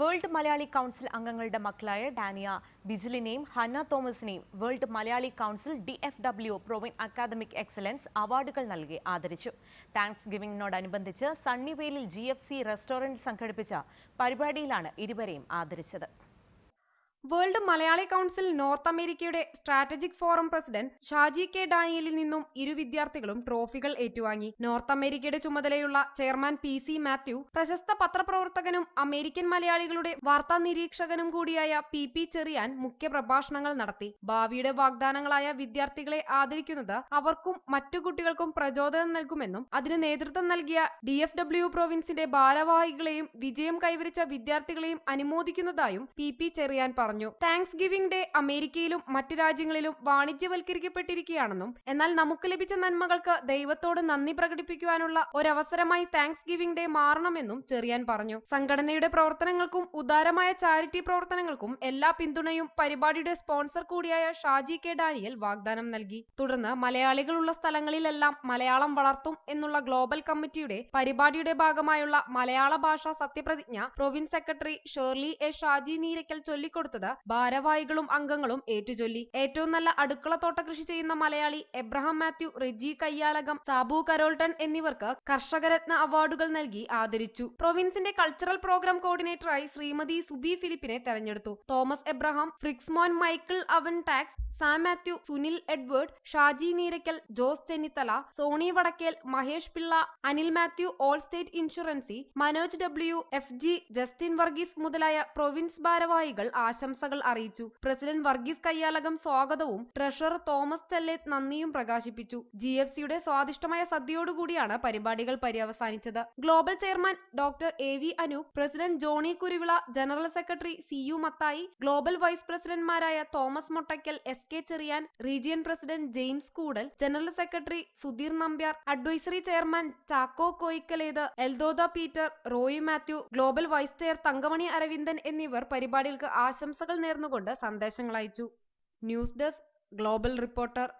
world Malayali council അംഗങ്ങളുടെ മക്കളായ Dania ബിജുലിനെയും ഹന്ന തോമസിനെയും world Malayali council D F W province academic excellence അവാർഡുകൾ നൽകി ആദരിച്ചു താങ്ക്സ് ഗിവിംഗിനോടനുബന്ധിച്ച് സണ്ണിവേലിൽ ജി എഫ് സി റെസ്റ്റോറൻറ്റ് സംഘടിപ്പിച്ച പരിപാടിയിലാണ് ഇരുവരെയും ആദരിച്ചത് വേൾഡ് മലയാളി കൗൺസിൽ നോർത്ത് അമേരിക്കയുടെ strategic forum president Shaji K ഡാനിയലിൽ നിന്നും ഇരു വിദ്യാർത്ഥികളും ട്രോഫികൾ ഏറ്റുവാങ്ങി നോർത്ത് അമേരിക്കയുടെ ചുമതലയുള്ള ചെയർമാൻ പി സി മാത്യു പ്രശസ്ത പത്രപ്രവർത്തകനും അമേരിക്കൻ മലയാളികളുടെ വാർത്താ നിരീക്ഷകനും കൂടിയായ പി പി ചെറിയാൻ പ്രഭാഷണങ്ങൾ നടത്തി ഭാവിയുടെ വാഗ്ദാനങ്ങളായ വിദ്യാർത്ഥികളെ ആദരിക്കുന്നത് അവർക്കും മറ്റു കുട്ടികൾക്കും പ്രചോദനം നൽകുമെന്നും അതിന് നേതൃത്വം നൽകിയ ഡി എഫ് ഡബ്ല്യു പ്രൊവിൻസിന്റെ ഭാരവാഹികളെയും വിജയം കൈവരിച്ച വിദ്യാർത്ഥികളെയും അനുമോദിക്കുന്നതായും പി പി ചെറിയാൻ പറഞ്ഞു പറഞ്ഞു താങ്ക്സ് ഗിവിംഗ് ഡേ അമേരിക്കയിലും മറ്റു രാജ്യങ്ങളിലും വാണിജ്യവൽക്കരിക്കപ്പെട്ടിരിക്കുകയാണെന്നും എന്നാൽ നമുക്ക് ലഭിച്ച നന്മകൾക്ക് ദൈവത്തോട് നന്ദി പ്രകടിപ്പിക്കുവാനുള്ള ഒരവസരമായി താങ്ക്സ് ഗിവിംഗ് ഡേ മാറണമെന്നും ചെറിയാൻ പറഞ്ഞു സംഘടനയുടെ പ്രവർത്തനങ്ങൾക്കും ഉദാരമായ ചാരിറ്റി പ്രവർത്തനങ്ങൾക്കും എല്ലാ പിന്തുണയും പരിപാടിയുടെ സ്പോൺസർ കൂടിയായ ഷാജി കെ ഡാനിയൽ വാഗ്ദാനം നൽകി തുടർന്ന് മലയാളികളുള്ള സ്ഥലങ്ങളിലെല്ലാം മലയാളം വളർത്തും എന്നുള്ള ഗ്ലോബൽ കമ്മിറ്റിയുടെ പരിപാടിയുടെ ഭാഗമായുള്ള മലയാള ഭാഷാ സത്യപ്രതിജ്ഞ province secretary Shirley A Shaji Neerakkal ചൊല്ലിക്കൊടുത്തു വസ്തുത ഭാരവാഹികളും അംഗങ്ങളും ഏറ്റുചൊല്ലി ഏറ്റവും നല്ല അടുക്കളത്തോട്ട കൃഷി ചെയ്യുന്ന Malayali Abraham Mathew Riji Kayyalakam Sabu Carrollton എന്നിവർക്ക് കർഷകരത്ന അവാർഡുകൾ നൽകി ആദരിച്ചു പ്രൊവിൻസിന്റെ കൾച്ചറൽ പ്രോഗ്രാം കോർഡിനേറ്ററായി ശ്രീമതി സുബി ഫിലിപ്പിനെ തെരഞ്ഞെടുത്തു തോമസ് എബ്രഹാം ഫ്രിക്സ്മോൻ മൈക്കിൾ അവൻ tax Sam Mathew Sunil Edward Shaji Neerakkal Jose Chennithala Sony Vadakkel Mahesh Pillai Anil Mathew Allstate ഇൻഷുറൻസി Manoj W F G Justin Varghese മുതലായ പ്രൊവിൻസ് ഭാരവാഹികൾ ആശംസകൾ അറിയിച്ചു പ്രസിഡന്റ് വർഗീസ് കയ്യാലകം സ്വാഗതവും ട്രഷറർ തോമസ് ചെല്ലേത് നന്ദിയും പ്രകാശിപ്പിച്ചു ജി എഫ് സിയുടെ സ്വാദിഷ്ടമായ സദ്യയോടുകൂടിയാണ് പരിപാടികൾ പര്യവസാനിച്ചത് global chairman doctor A V Anoop president Johnny Kuruvila general secretary C U Mathai global vice പ്രസിഡന്റ്മാരായ Thomas Mottackal S K Cherian region president James Koodal general secretary Sudheer Nambiar advisory chairman Chacko Koickalethu എൽദോദ Peter Roy Mathew global vice chair Thankamani Aravindan എന്നിവർ പരിപാടികൾക്ക് ആശംസകൾ നേർന്നുകൊണ്ട് സന്ദേശങ്ങൾ അയച്ചു ന്യൂസ് ഡെസ്ക് ഗ്ലോബൽ റിപ്പോർട്ടർ